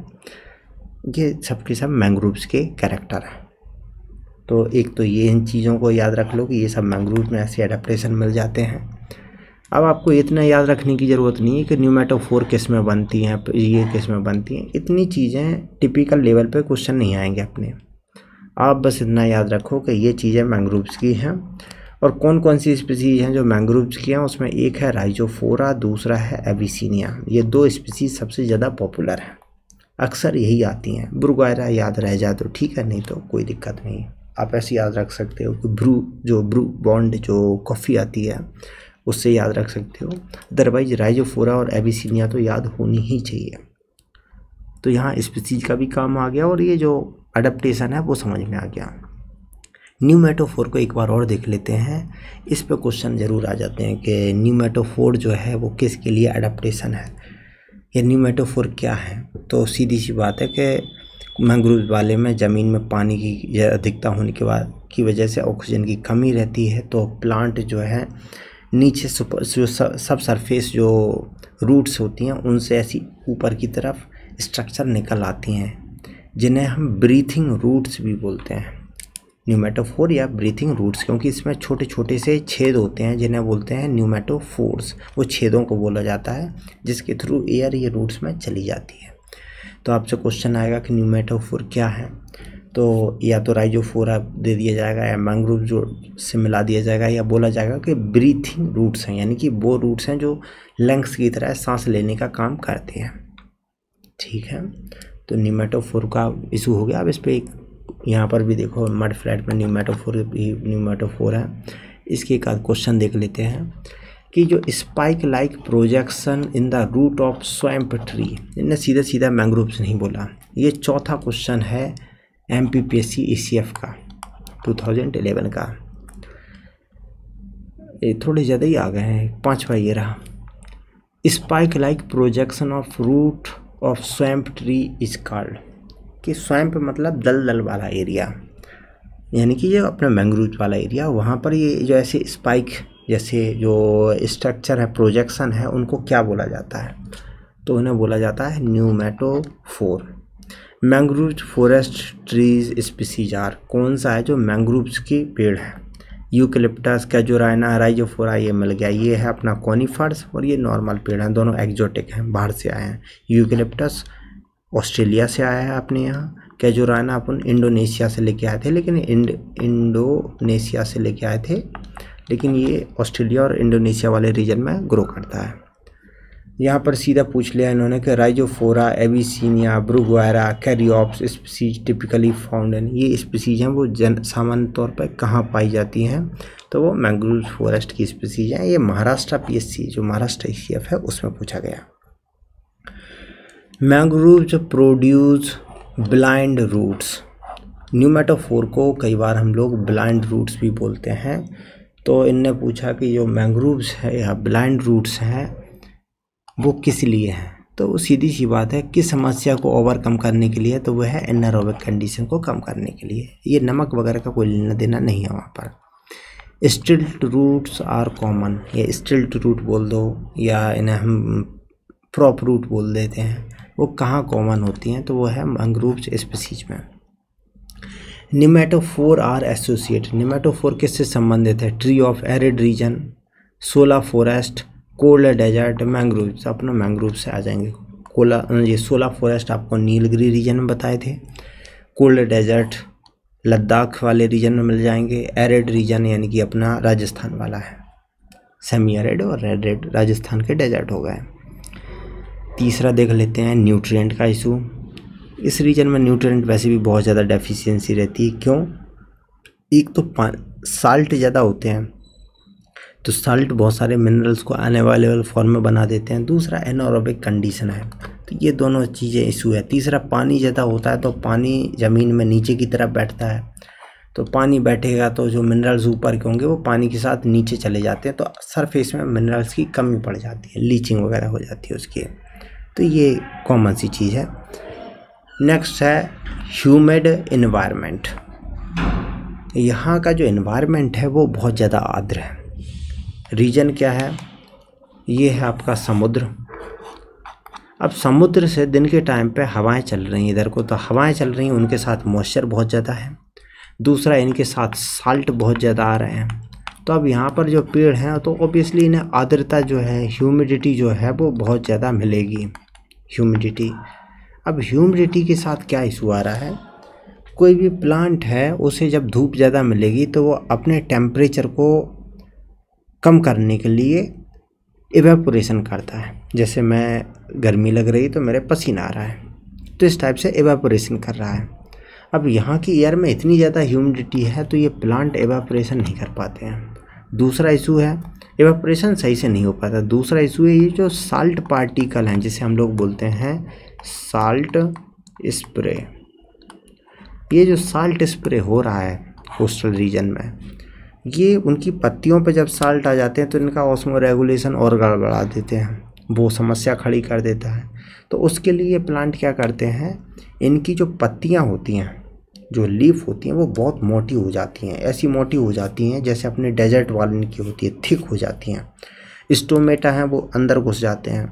ये सब के सब मैंग्रोव्स के कैरेक्टर हैं तो एक तो ये इन चीज़ों को याद रख लो कि ये सब मैंग्रोव में ऐसे अडेप्टेशन मिल जाते हैं अब आपको इतना याद रखने की ज़रूरत नहीं है कि न्यूमेटो फोर किस में बनती हैं ये किस में बनती हैं इतनी चीज़ें टिपिकल लेवल पे क्वेश्चन नहीं आएंगे अपने आप बस इतना याद रखो कि ये चीज़ें मैंग्रोव्स की हैं और कौन कौन सी स्पीसीज हैं जो मैंग्रोव्स की हैं उसमें एक है राइजोफोरा दूसरा है एविसिनिया ये दो स्पीसीज सबसे ज़्यादा पॉपुलर हैं अक्सर यही आती हैं ब्रुगायरा याद रह जाए तो ठीक है नहीं तो कोई दिक्कत नहीं आप ऐसे याद रख सकते हो कि ब्रू जो ब्रू बॉन्ड जो कॉफ़ी आती है उससे याद रख सकते हो अदरवाइज राइजोफोरा और एबिसिनिया तो याद होनी ही चाहिए तो यहाँ स्पीसीज का भी काम आ गया और ये जो अडप्टेशन है वो समझ में आ गया न्यू मेटोफोर को एक बार और देख लेते हैं इस पर क्वेश्चन ज़रूर आ जाते हैं कि न्यूमेटोफोर जो है वो किसके लिए अडप्टेशन है या न्यूमेटोफोर क्या है तो सीधी सी बात है कि मैंग्रोव वाले में ज़मीन में पानी की अधिकता होने के बाद की वजह से ऑक्सीजन की कमी रहती है तो प्लांट जो है नीचे जो सब सरफेस जो रूट्स होती हैं उनसे ऐसी ऊपर की तरफ स्ट्रक्चर निकल आती हैं जिन्हें हम ब्रीथिंग रूट्स भी बोलते हैं न्यूमेटोफोर या ब्रीथिंग रूट्स क्योंकि इसमें छोटे छोटे से छेद होते हैं जिन्हें बोलते हैं न्यूमेटोफोर्स वो छेदों को बोला जाता है जिसके थ्रू एयर ये रूट्स में चली जाती है तो आपसे क्वेश्चन आएगा कि न्यूमेटोफोर क्या है तो या तो राइजोफोरा दे दिया जाएगा या मैंग्रोव जो से मिला दिया जाएगा या बोला जाएगा कि ब्रीथिंग रूट्स हैं यानी कि वो रूट्स हैं जो लंग्स की तरह सांस लेने का काम करते हैं ठीक है तो न्यूमेटोफोर का इशू हो गया अब इस पर एक यहाँ पर भी देखो मड फ्लैट में न्यूमेटोफोर भी न्यूमेटोफोर है इसके एक क्वेश्चन देख लेते हैं कि जो spike like projection in the root of swamp tree इन्हें सीधा सीधा मैंग्रोव्स नहीं बोला ये चौथा क्वेश्चन है M P P S C E C F का 2011 का ये थोड़े ज़्यादा ही आ गए हैं पाँचवा ये रहा spike like projection of root of swamp tree is called कि स्वैम्प मतलब दल दल वाला एरिया यानी कि जो अपना मैंग्रूज वाला एरिया वहाँ पर ये जो ऐसे स्पाइक जैसे जो स्ट्रक्चर है प्रोजेक्शन है उनको क्या बोला जाता है तो उन्हें बोला जाता है four mangrove forest trees species are कौन सा है जो मैंग्रोव्स के पेड़ है यूकलिप्टस रायना राइजोफोरा ये मिल गया ये है अपना कॉनीफर्स और ये नॉर्मल पेड़ हैं दोनों एक्जोटिक हैं बाहर से आए हैं यूकलिप्टस ऑस्ट्रेलिया से आया है अपने यहाँ कैजोराना अपन इंडोनेशिया से लेके आए थे लेकिन इंड इंडोनेशिया से लेके आए थे लेकिन ये ऑस्ट्रेलिया और इंडोनेशिया वाले रीजन में ग्रो करता है यहाँ पर सीधा पूछ लिया इन्होंने कि rhizophora avicennia bruguiera ceriops species typically found in ये स्पीसीज हैं वो जन सामान्य तौर पर कहाँ पाई जाती हैं तो वो मैंग्रोव फॉरेस्ट की स्पीसीज हैं ये महाराष्ट्र पीएससी जो महाराष्ट्र ई है उसमें पूछा गया mangrove produce blind roots pneumatophore को कई बार हम लोग ब्लाइंड रूट्स भी बोलते हैं तो इनने पूछा कि जो मैंग्रोव्स है या ब्लाइंड रूट्स हैं वो किस लिए है तो सीधी सी बात है किस समस्या को ओवरकम करने के लिए तो वह है एनारोबिक कंडीशन को कम करने के लिए ये नमक वगैरह का कोई लेना देना नहीं है वहाँ पर स्टिल्ट रूट्स आर कॉमन या स्टिल्ट रूट बोल दो या इन्हें हम प्रॉप रूट बोल देते हैं वो कहाँ कॉमन होती हैं तो वो है मंग्रूव्स स्पीसीज में निमेटोफोर आर एसोसिएट निमेटोफोर किससे संबंधित है tree of arid region shola forest cold desert mangrove अपना मैंग्रोव से आ जाएंगे कोला ये सोला फॉरेस्ट आपको नीलगिरी रीजन में बताए थे कोल्ड डेजर्ट लद्दाख वाले रीजन में मिल जाएंगे एरेड रीजन यानी कि अपना राजस्थान वाला है सेमी एरेड और रेड रेड राजस्थान के डेजर्ट हो गए तीसरा देख लेते हैं न्यूट्रिएंट का इशू इस रीजन में न्यूट्रिएंट वैसे भी बहुत ज़्यादा डेफिशिएंसी रहती है क्यों एक तो साल्ट ज़्यादा होते हैं तो साल्ट बहुत सारे मिनरल्स को अनअवेलेबल फॉर्म में बना देते हैं दूसरा एनोरोबिक कंडीशन है तो ये दोनों चीज़ें इशू है तीसरा पानी ज़्यादा होता है तो पानी ज़मीन में नीचे की तरफ बैठता है तो पानी बैठेगा तो जो मिनरल्स ऊपर के होंगे वो पानी के साथ नीचे चले जाते हैं तो सरफेस में मिनरल्स की कमी पड़ जाती है लीचिंग वगैरह हो जाती है उसकी तो ये कॉमन सी चीज़ है नेक्स्ट है ह्यूमिड इन्वायरमेंट यहाँ का जो इन्वायरमेंट है वो बहुत ज़्यादा आर्द्र है रीजन क्या है ये है आपका समुद्र अब समुद्र से दिन के टाइम पे हवाएं चल रही हैं इधर को तो हवाएं चल रही हैं उनके साथ मॉइस्चर बहुत ज़्यादा है दूसरा इनके साथ साल्ट बहुत ज़्यादा आ रहे हैं तो अब यहाँ पर जो पेड़ हैं तो ऑब्वियसली इन्हें आर्द्रता जो है ह्यूमिडिटी जो है वो बहुत ज़्यादा मिलेगी ह्यूमिडिटी अब ह्यूमिडिटी के साथ क्या इशू आ रहा है कोई भी प्लांट है उसे जब धूप ज़्यादा मिलेगी तो वो अपने टेम्परेचर को कम करने के लिए एवेपोरेशन करता है जैसे मैं गर्मी लग रही तो मेरे पसीना आ रहा है तो इस टाइप से एवेपोरेशन कर रहा है अब यहाँ की एयर में इतनी ज़्यादा ह्यूमिडिटी है तो ये प्लांट एवेपोरेशन नहीं कर पाते हैं दूसरा इशू है एवेपोरेशन सही से नहीं हो पाता दूसरा इशू है ये जो साल्ट पार्टिकल हैं जिसे हम लोग बोलते हैं साल्ट स्प्रे ये जो साल्ट स्प्रे हो रहा है कोस्टल रीजन में ये उनकी पत्तियों पर जब साल्ट आ जाते हैं तो इनका ऑस्मो रेगुलेशन और गड़बड़ा देते हैं वो समस्या खड़ी कर देता है तो उसके लिए प्लांट क्या करते हैं इनकी जो पत्तियाँ होती हैं जो लीफ होती हैं वो बहुत मोटी हो जाती हैं ऐसी मोटी हो जाती हैं जैसे अपने डेजर्ट वाल की होती है थिक हो जाती हैं स्टोमेटा हैं वो अंदर घुस जाते हैं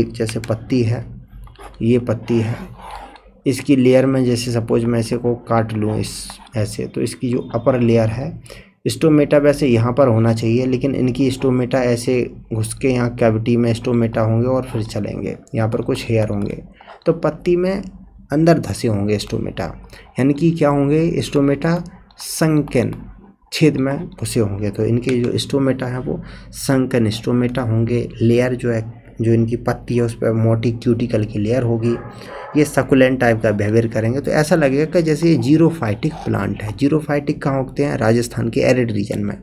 एक जैसे पत्ती है ये पत्ती है इसकी लेयर में जैसे सपोज मैं इसे को काट लूँ इस ऐसे तो इसकी जो अपर लेयर है स्टोमेटा वैसे यहाँ पर होना चाहिए लेकिन इनकी स्टोमेटा ऐसे घुस के यहाँ कैविटी में स्टोमेटा होंगे और फिर चलेंगे यहाँ पर कुछ हेयर होंगे तो पत्ती में अंदर धसे होंगे स्टोमेटा यानी कि क्या होंगे स्टोमेटा संकन छेद में घुसे होंगे तो इनके जो स्टोमेटा है वो संकन स्टोमेटा होंगे लेयर जो है जो इनकी पत्ती है उस पर मोटी क्यूटिकल की लेयर होगी ये सकुलेंट टाइप का बिहेवियर करेंगे तो ऐसा लगेगा कि जैसे ये जीरोफाइटिक प्लांट है जीरोफाइटिक कहाँ उगते हैं राजस्थान के एरिड रीजन में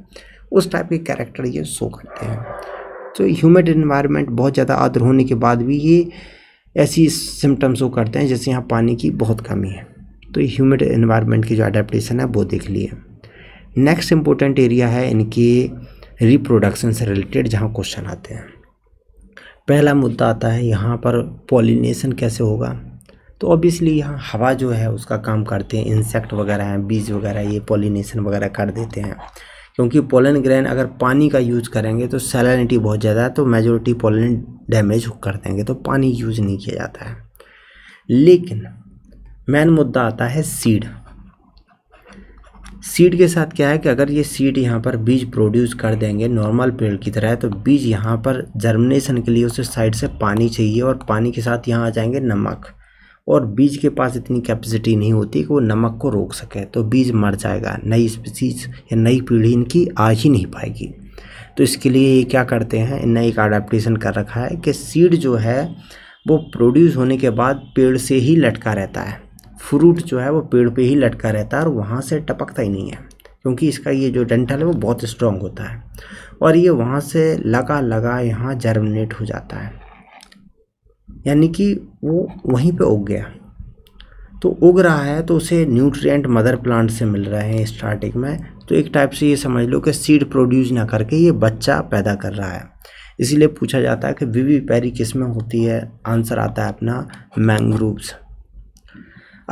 उस टाइप के कैरेक्टर ये शो करते हैं तो ह्यूमिड इन्वायरमेंट बहुत ज़्यादा आद्र होने के बाद भी ये ऐसी सिम्टम्स वो करते हैं जैसे यहाँ पानी की बहुत कमी है तो ह्यूमिड इन्वायरमेंट की जो अडेप्टेशन है वो देख लिए नेक्स्ट इम्पोर्टेंट एरिया है इनके रिप्रोडक्शन से रिलेटेड जहाँ क्वेश्चन आते हैं पहला मुद्दा आता है यहाँ पर पॉलिनेशन कैसे होगा तो ऑब्वियसली यहाँ हवा जो है उसका काम करते हैं इंसेक्ट वगैरह हैं बीज वगैरह ये पॉलिनेशन वगैरह कर देते हैं क्योंकि पोलन ग्रैन अगर पानी का यूज करेंगे तो सैलिनिटी बहुत ज़्यादा है तो मेजोरिटी पोलन डैमेज कर देंगे तो पानी यूज नहीं किया जाता है लेकिन मेन मुद्दा आता है सीड सीड के साथ क्या है कि अगर ये सीड यहाँ पर बीज प्रोड्यूस कर देंगे नॉर्मल पेड़ की तरह तो बीज यहाँ पर जर्मिनेशन के लिए उसे साइड से पानी चाहिए और पानी के साथ यहाँ आ जाएंगे नमक और बीज के पास इतनी कैपेसिटी नहीं होती कि वो नमक को रोक सके तो बीज मर जाएगा नई स्पीसीज या नई पीढ़ी इनकी आ ही नहीं पाएगी तो इसके लिए ये क्या करते हैं इन्हें एक अडेप्टेशन कर रखा है कि सीड जो है वो प्रोड्यूस होने के बाद पेड़ से ही लटका रहता है फ्रूट जो है वो पेड़ पे ही लटका रहता है और वहाँ से टपकता ही नहीं है क्योंकि इसका ये जो डेंटल है वो बहुत स्ट्रॉन्ग होता है और ये वहाँ से लगा लगा यहाँ जर्मिनेट हो जाता है यानी कि वो वहीं पे उग गया तो उग रहा है तो उसे न्यूट्रिएंट मदर प्लांट से मिल रहे हैं स्टार्टिंग में तो एक टाइप से ये समझ लो कि सीड प्रोड्यूस ना करके ये बच्चा पैदा कर रहा है इसीलिए पूछा जाता है कि वीवी पैरी किस में होती है आंसर आता है अपना मैंग्रोव्स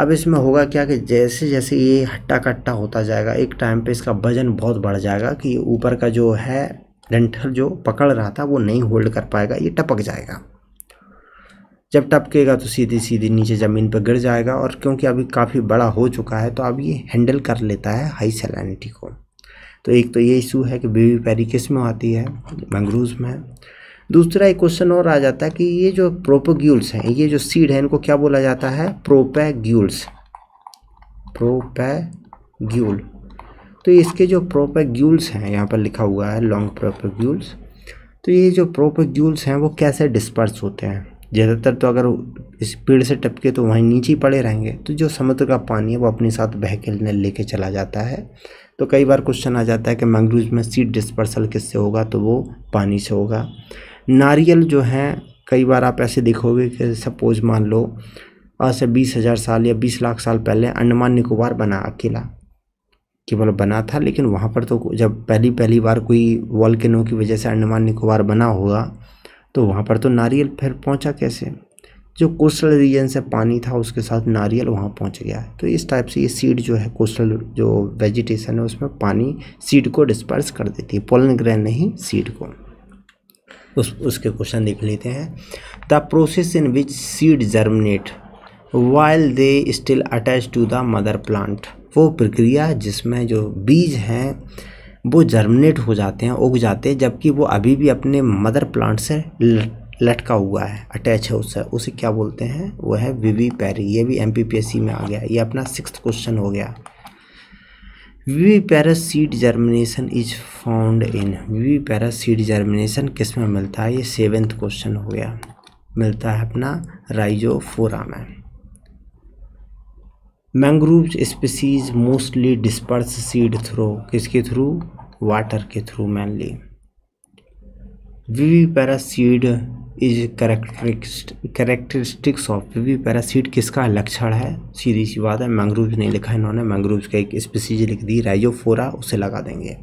अब इसमें होगा क्या कि जैसे जैसे ये हट्टा कट्टा होता जाएगा एक टाइम पे इसका वजन बहुत बढ़ जाएगा कि ऊपर का जो है डंठल जो पकड़ रहा था वो नहीं होल्ड कर पाएगा ये टपक जाएगा जब टपकेगा तो सीधी सीधी नीचे ज़मीन पर गिर जाएगा और क्योंकि अभी काफ़ी बड़ा हो चुका है तो अब ये हैंडल कर लेता है हाई सैलिनिटी को तो एक तो ये इशू है कि बेबी पैरी किस में आती है मंगरूज में दूसरा एक क्वेश्चन और आ जाता है कि ये जो प्रोपेग्यूल्स हैं ये जो सीड है इनको क्या बोला जाता है प्रोपेग्यूल्स प्रोपेग्यूल तो इसके जो प्रोपेग्यूल्स हैं यहाँ पर लिखा हुआ है लॉन्ग प्रोपेग्यूल्स तो ये जो प्रोपेग्यूल्स हैं वो कैसे डिस्पर्स होते हैं ज़्यादातर तो अगर इस पेड़ से टपके तो वहीं नीचे ही पड़े रहेंगे तो जो समुद्र का पानी है वो अपने साथ बह के लेके चला जाता है तो कई बार क्वेश्चन आ जाता है कि मैंग्रूज में सीड डिस्पर्सल किससे होगा तो वो पानी से होगा नारियल जो है कई बार आप ऐसे देखोगे कि सपोज मान लो आज से बीस हज़ार साल या बीस लाख साल पहले अंडमान निकोबार बना अकेला केवल बना था लेकिन वहाँ पर तो जब पहली पहली बार कोई वॉलकनो की वजह से अंडमान निकोबार बना होगा तो वहाँ पर तो नारियल फिर पहुँचा कैसे जो कोस्टल रीजन से पानी था उसके साथ नारियल वहाँ पहुँच गया तो इस टाइप से ये सीड जो है कोस्टल जो वेजिटेशन है उसमें पानी सीड को डिस्पर्स कर देती है पोलन ग्रह नहीं सीड को उस उसके क्वेश्चन देख लेते हैं the process in which seed germinate while they still attach to the mother plant वो प्रक्रिया जिसमें जो बीज हैं वो जर्मिनेट हो जाते हैं उग जाते हैं जबकि वो अभी भी अपने मदर प्लांट से लटका हुआ है अटैच है उससे उसे क्या बोलते हैं वो है वीवी पैरी ये भी एम में आ गया ये अपना सिक्स क्वेश्चन हो गया पैरासीड जर्मिनेशन इज फाउंड इन पैरासीड जर्मिनेशन किस में मिलता है ये सेवेंथ क्वेश्चन हो गया मिलता है अपना राइजोफोरा में mangrove species mostly disperse seed through किसके थ्रू वाटर के थ्रू मैनली मेनली पैरासीड इज करेक्टरिस्टिक्स ऑफ वी पैरासीट किसका लक्षण है सीधी सी बात है मैंग्रोव नहीं लिखा इन्होंने मैंग्रोव्स का एक स्पीसीज लिख दी राइजोफोरा उसे लगा देंगे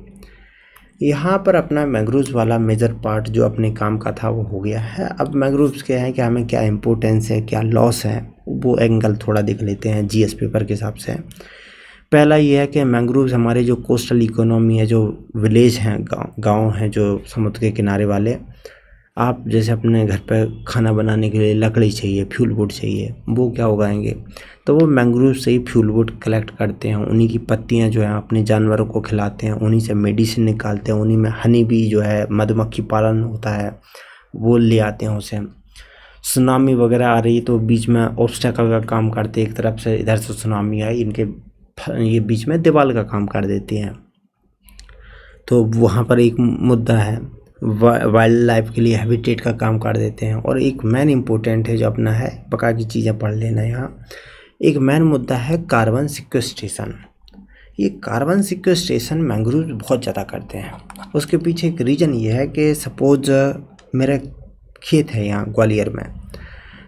यहाँ पर अपना मैंग्रोव्स वाला मेजर पार्ट जो अपने काम का था वो हो गया है अब मैंग्रोव्स के हैं कि हमें क्या इम्पोर्टेंस है क्या लॉस है वो एंगल थोड़ा देख लेते हैं जी एस पेपर के हिसाब से पहला ये है कि मैंग्रोव्स हमारे जो कोस्टल इकोनॉमी है जो विलेज हैं गाँव गांव हैं जो समुद्र के किनारे वाले आप जैसे अपने घर पर खाना बनाने के लिए लकड़ी चाहिए फ्यूल वुड चाहिए वो क्या उगाएंगे तो वो मैंग्रोव से ही फ्यूल वुड कलेक्ट करते हैं उन्हीं की पत्तियाँ जो हैं अपने जानवरों को खिलाते हैं उन्हीं से मेडिसिन निकालते हैं उन्हीं में हनी भी जो है मधुमक्खी पालन होता है वो ले आते हैं उसे सुनामी वगैरह आ रही है तो बीच में ऑब्स्टेकल का काम करते एक तरफ से इधर से सुनामी आई इनके ये बीच में दीवाल का काम कर देती हैं तो वहाँ पर एक मुद्दा है वाइल्ड लाइफ के लिए हैबिटेट का काम कर देते हैं और एक मेन इम्पोर्टेंट है जो अपना है पका की चीज़ें पढ़ लेना यहाँ एक मेन मुद्दा है कार्बन सिक्वेस्ट्रेशन ये कार्बन सिक्वेस्ट्रेशन मैंग्रोव बहुत ज़्यादा करते हैं उसके पीछे एक रीज़न ये है कि सपोज मेरा खेत है यहाँ ग्वालियर में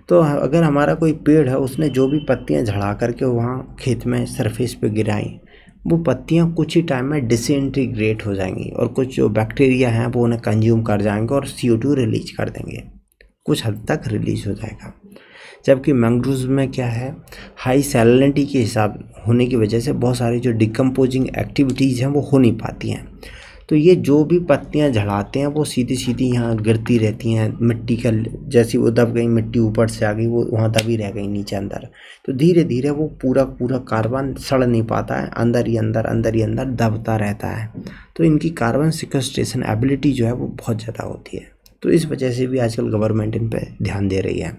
तो अगर हमारा कोई पेड़ है उसने जो भी पत्तियाँ झड़ा करके वहाँ खेत में सरफेस पे गिराई वो पत्तियाँ कुछ ही टाइम में डिसइंटीग्रेट हो जाएंगी और कुछ जो बैक्टीरिया हैं वो उन्हें कंज्यूम कर जाएंगे और सी रिलीज कर देंगे कुछ हद तक रिलीज हो जाएगा जबकि मैंग्रोव में क्या है हाई सैलिनिटी के हिसाब होने की वजह से बहुत सारी जो डिकम्पोजिंग एक्टिविटीज़ हैं वो हो नहीं पाती हैं तो ये जो भी पत्तियाँ झड़ाते हैं वो सीधी सीधी यहाँ गिरती रहती हैं मिट्टी का जैसी वो दब गई मिट्टी ऊपर से आ गई वो वहाँ दबी रह गई नीचे अंदर तो धीरे धीरे वो पूरा पूरा कार्बन सड़ नहीं पाता है अंदर ही अंदर अंदर ही अंदर दबता रहता है तो इनकी कार्बन सिक्वेस्ट्रेशन एबिलिटी जो है वो बहुत ज़्यादा होती है तो इस वजह से भी आजकल गवर्नमेंट इन पर ध्यान दे रही है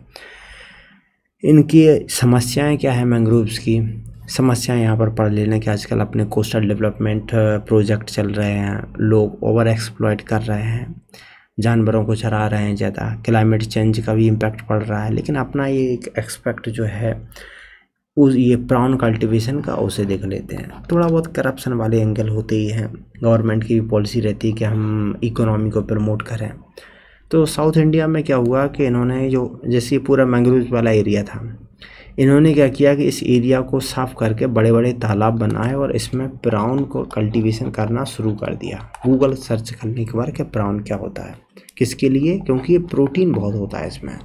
इनकी समस्याएं क्या है मैंग्रोव्स की समस्याएं यहाँ पर पढ़ लेना कि आजकल अपने कोस्टल डेवलपमेंट प्रोजेक्ट चल रहे हैं लोग ओवर एक्सप्लॉयट कर रहे हैं जानवरों को चरा रहे हैं ज़्यादा क्लाइमेट चेंज का भी इम्पैक्ट पड़ रहा है लेकिन अपना ये एक एक्सपेक्ट जो है उस ये प्राउन कल्टिवेशन का उसे देख लेते हैं थोड़ा बहुत करप्शन वाले एंगल होते ही हैं गवर्नमेंट की भी पॉलिसी रहती है कि हम इकोनॉमी को प्रमोट करें तो साउथ इंडिया में क्या हुआ कि इन्होंने जो जैसे पूरा मैंग्रोव वाला एरिया था इन्होंने क्या किया कि इस एरिया को साफ़ करके बड़े बड़े तालाब बनाए और इसमें प्राउन को कल्टीवेशन करना शुरू कर दिया गूगल सर्च करने के बाद कि प्राउन क्या होता है किसके लिए क्योंकि ये प्रोटीन बहुत होता है इसमें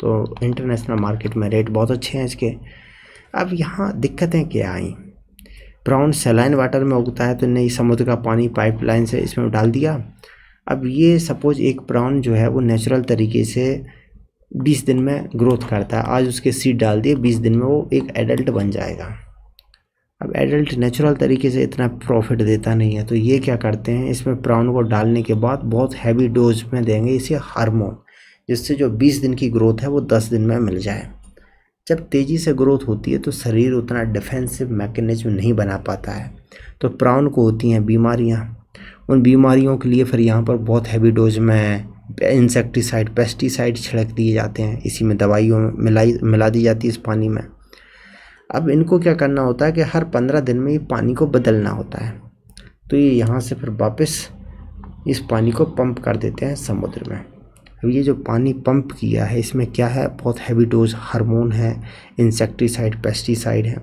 तो इंटरनेशनल मार्केट में रेट बहुत अच्छे हैं इसके अब यहाँ दिक्कतें क्या आई प्राउन सेलाइन वाटर में उगता है तो नई समुद्र का पानी पाइपलाइन से इसमें डाल दिया अब ये सपोज़ एक प्राउन जो है वो नेचुरल तरीके से बीस दिन में ग्रोथ करता है आज उसके सीड डाल दिए बीस दिन में वो एक एडल्ट बन जाएगा अब एडल्ट नेचुरल तरीके से इतना प्रॉफिट देता नहीं है तो ये क्या करते हैं इसमें प्राउन को डालने के बाद बहुत हैवी डोज में देंगे इसे हार्मोन जिससे जो 20 दिन की ग्रोथ है वो 10 दिन में मिल जाए जब तेज़ी से ग्रोथ होती है तो शरीर उतना डिफेंसिव मैकेनिज्म नहीं बना पाता है तो प्राउन को होती हैं बीमारियाँ उन बीमारियों के लिए फिर यहाँ पर बहुत हैवी डोज में इंसेक्टिसाइड पेस्टिसाइड छिड़क दिए जाते हैं इसी में दवाइयों में मिलाई मिला दी जाती है इस पानी में अब इनको क्या करना होता है कि हर पंद्रह दिन में ये पानी को बदलना होता है तो ये यहाँ से फिर वापस इस पानी को पंप कर देते हैं समुद्र में अब ये जो पानी पंप किया है इसमें क्या है बहुत हैवी डोज हार्मोन है इंसेक्टिसाइड पेस्टिसाइड है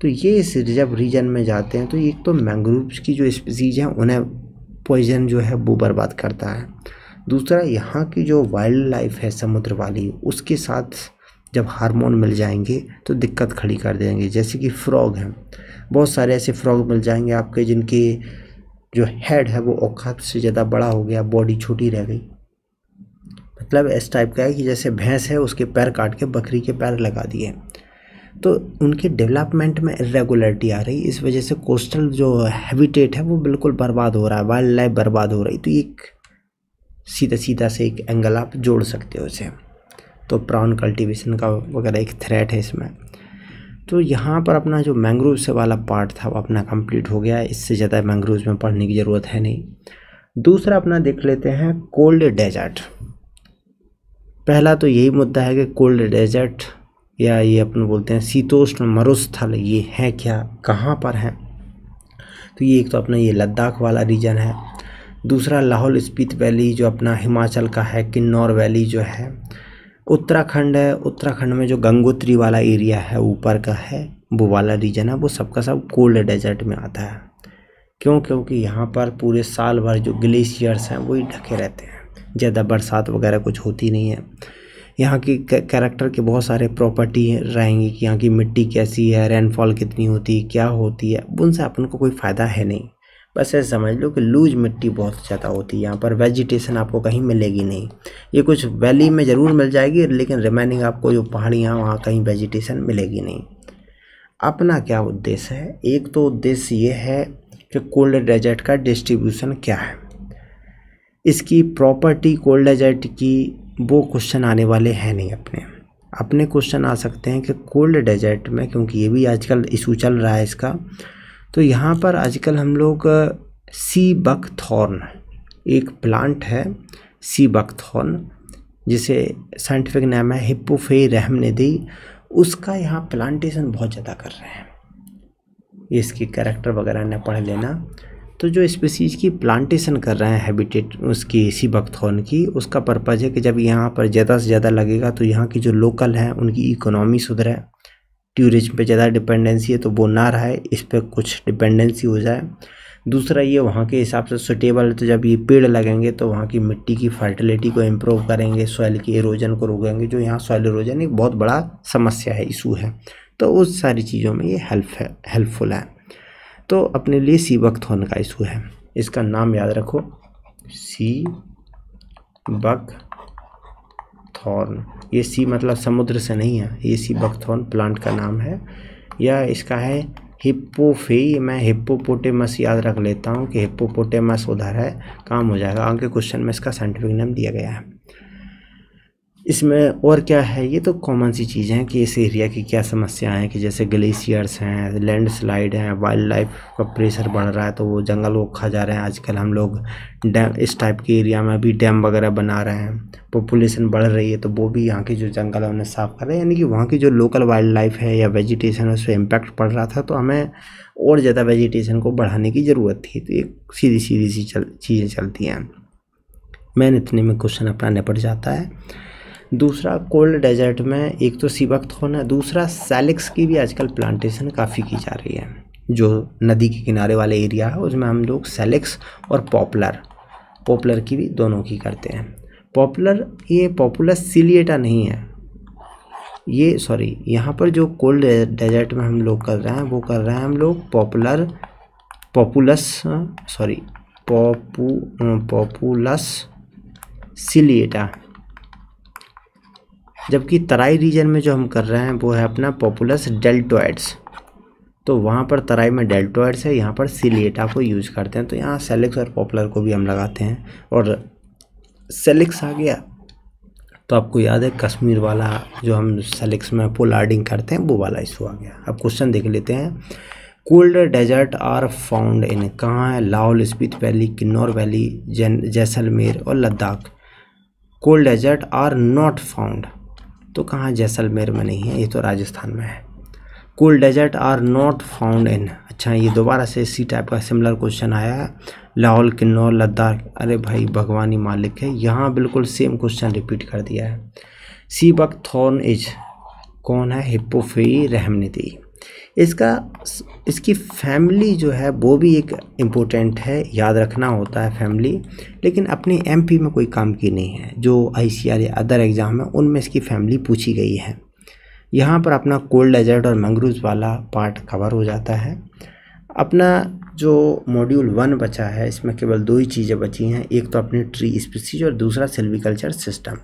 तो ये इस जब रीजन में जाते हैं तो एक तो मैंग्रोव्स की जो स्पीसीज हैं उन्हें पॉइजन जो है वो बर्बाद करता है दूसरा यहाँ की जो वाइल्ड लाइफ है समुद्र वाली उसके साथ जब हार्मोन मिल जाएंगे तो दिक्कत खड़ी कर देंगे जैसे कि फ्रॉग हैं बहुत सारे ऐसे फ्रॉग मिल जाएंगे आपके जिनके जो हेड है वो औकात से ज़्यादा बड़ा हो गया बॉडी छोटी रह गई मतलब इस टाइप का है कि जैसे भैंस है उसके पैर काट के बकरी के पैर लगा दिए तो उनके डेवलपमेंट में इरेगुलरिटी आ रही इस वजह से कोस्टल जो हैबिटेट है वो बिल्कुल बर्बाद हो रहा है वाइल्ड लाइफ बर्बाद हो रही तो एक सीधा सीधा से एक एंगल आप जोड़ सकते हो उसे तो प्राउन कल्टीवेशन का वगैरह एक थ्रेट है इसमें तो यहाँ पर अपना जो मैंग्रोव से वाला पार्ट था वो अपना कंप्लीट हो गया है इससे ज़्यादा मैंग्रोव में पढ़ने की ज़रूरत है नहीं दूसरा अपना देख लेते हैं कोल्ड डेजर्ट पहला तो यही मुद्दा है कि कोल्ड डेजर्ट या ये अपन बोलते हैं शीतोष्ण मरुस्थल ये है क्या कहाँ पर है तो ये एक तो अपना ये लद्दाख वाला रीजन है दूसरा लाहौल स्पीत वैली जो अपना हिमाचल का है किन्नौर वैली जो है उत्तराखंड है उत्तराखंड में जो गंगोत्री वाला एरिया है ऊपर का है वो वाला रीजन है वो सबका सब कोल्ड डेजर्ट में आता है क्यों क्योंकि यहाँ पर पूरे साल भर जो ग्लेशियर्स हैं वही ढके रहते हैं ज़्यादा बरसात वगैरह कुछ होती नहीं है यहाँ की कैरेक्टर के बहुत सारे प्रॉपर्टी रहेंगी कि यहाँ की मिट्टी कैसी है रेनफॉल कितनी होती है क्या होती है उनसे अपन को कोई फ़ायदा है नहीं बस ऐसे समझ लो कि लूज मिट्टी बहुत ज़्यादा होती है यहाँ पर वेजिटेशन आपको कहीं मिलेगी नहीं ये कुछ वैली में ज़रूर मिल जाएगी लेकिन रिमेनिंग आपको जो पहाड़ियाँ वहाँ कहीं वेजिटेशन मिलेगी नहीं अपना क्या उद्देश्य है एक तो उद्देश्य ये है कि कोल्ड डेजर्ट का डिस्ट्रीब्यूशन क्या है इसकी प्रॉपर्टी कोल्ड डेजर्ट की वो क्वेश्चन आने वाले हैं नहीं अपने अपने क्वेश्चन आ सकते हैं कि कोल्ड डेजर्ट में क्योंकि ये भी आजकल इशू चल रहा है इसका तो यहाँ पर आजकल हम लोग सी थॉर्न एक प्लांट है सी बकथॉर्न जिसे साइंटिफिक नाम है हिप्पोफे रहमनेदी उसका यहाँ प्लांटेशन बहुत ज़्यादा कर रहे हैं इसकी कैरेक्टर वगैरह ने पढ़ लेना तो जो स्पीसीज़ की प्लांटेशन कर रहे हैं हैबिटेट उसकी इसी बकथॉर्न की उसका पर्पज़ है कि जब यहाँ पर ज़्यादा से ज़्यादा लगेगा तो यहाँ की जो लोकल हैं उनकी इकोनॉमी सुधरे टूरिज्म पे ज़्यादा डिपेंडेंसी है तो वो ना रहा है इस पर कुछ डिपेंडेंसी हो जाए दूसरा ये वहाँ के हिसाब से सुटेबल तो जब ये पेड़ लगेंगे तो वहाँ की मिट्टी की फर्टिलिटी को इम्प्रूव करेंगे सॉइल की एरोजन को रोकेंगे जो यहाँ सॉइल एरोजन एक बहुत बड़ा समस्या है इशू है तो उस सारी चीज़ों में ये हेल्प है हेल्पफुल है तो अपने लिए सी वक्त होने का इशू है इसका नाम याद रखो सी बक थॉर्न ये सी मतलब समुद्र से नहीं है ये सी बक्थोन प्लांट का नाम है या इसका है हिप्पोफी मैं हिप्पोपोटेमस याद रख लेता हूँ कि हिप्पोपोटेमस उधर है काम हो जाएगा आगे क्वेश्चन में इसका साइंटिफिक नेम दिया गया है इसमें और क्या है ये तो कॉमन सी चीज़ें हैं कि इस एरिया की क्या समस्याएं हैं कि जैसे ग्लेशियर्स हैं लैंडस्लाइड हैं वाइल्ड लाइफ का प्रेशर बढ़ रहा है तो वो जंगल को खा जा रहे हैं आजकल हम लोग डैम इस टाइप के एरिया में भी डैम वगैरह बना रहे हैं पॉपुलेशन बढ़ रही है तो वो भी यहाँ के जो जंगल है उन्हें साफ़ कर रहे हैं यानी कि वहाँ की जो लोकल वाइल्ड लाइफ है या वेजिटेशन है उस पर इम्पैक्ट पड़ रहा था तो हमें और ज़्यादा वेजिटेशन को बढ़ाने की ज़रूरत थी तो एक सीधी सीधी सी चल चीज़ें चलती हैं मैन इतने में क्वेश्चन अपना निपट जाता है दूसरा कोल्ड डेजर्ट में एक तो वक्त है दूसरा सेलिक्स की भी आजकल प्लांटेशन काफ़ी की जा रही है जो नदी के किनारे वाले एरिया है उसमें हम लोग सेलिक्स और पॉपुलर पॉपुलर की भी दोनों की करते हैं पॉपुलर ये पॉपुलर सिलिएटा नहीं है ये सॉरी यहाँ पर जो कोल्ड डेजर्ट में हम लोग कर रहे हैं वो कर रहे हैं हम लोग popular populus sorry popu populus ciliata जबकि तराई रीजन में जो हम कर रहे हैं वो है अपना पॉपुलस डेल्टोइड्स तो वहाँ पर तराई में डेल्टोइड्स है यहाँ पर सिलेटा को यूज करते हैं तो यहाँ सेलिक्स और पॉपुलर को भी हम लगाते हैं और सेलिक्स आ गया तो आपको याद है कश्मीर वाला जो हम सेलिक्स में पोलार्डिंग करते हैं वो वाला इशू आ गया अब क्वेश्चन देख लेते हैं cold desert are found in कहाँ है लाहौल स्पीत वैली किन्नौर वैली जैसलमेर और Ladakh cold desert are not found तो कहाँ जैसलमेर में नहीं है ये तो राजस्थान में है cool desert are not found in अच्छा ये दोबारा से इसी टाइप का सिमिलर क्वेश्चन आया है लाहौल किन्नौर लद्दाख अरे भाई भगवानी मालिक है यहाँ बिल्कुल सेम क्वेश्चन रिपीट कर दिया है सी बक थॉर्न इज कौन है हिप्पोफी रहमनिदी इसका इसकी फैमिली जो है वो भी एक इम्पोर्टेंट है याद रखना होता है फैमिली लेकिन अपने एमपी में कोई काम की नहीं है जो आईसीआर या अदर एग्ज़ाम है उनमें इसकी फैमिली पूछी गई है यहाँ पर अपना कोल्ड डेजर्ट और मंगरूज वाला पार्ट कवर हो जाता है अपना जो मॉड्यूल वन बचा है इसमें केवल दो ही चीज़ें बची हैं एक तो अपनी ट्री स्पीसीज और दूसरा सिल्वीकल्चर सिस्टम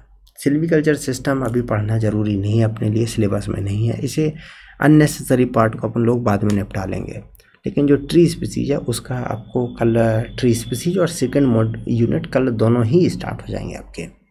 सिल्वीकल्चर सिस्टम अभी पढ़ना ज़रूरी नहीं है अपने लिए सिलेबस में नहीं है इसे अननेसेसरी पार्ट को अपन लोग बाद में निपटा लेंगे लेकिन जो ट्री स्पीसीज है उसका आपको कल ट्री स्पीसीज और सेकेंड मोड यूनिट कल दोनों ही स्टार्ट हो जाएंगे आपके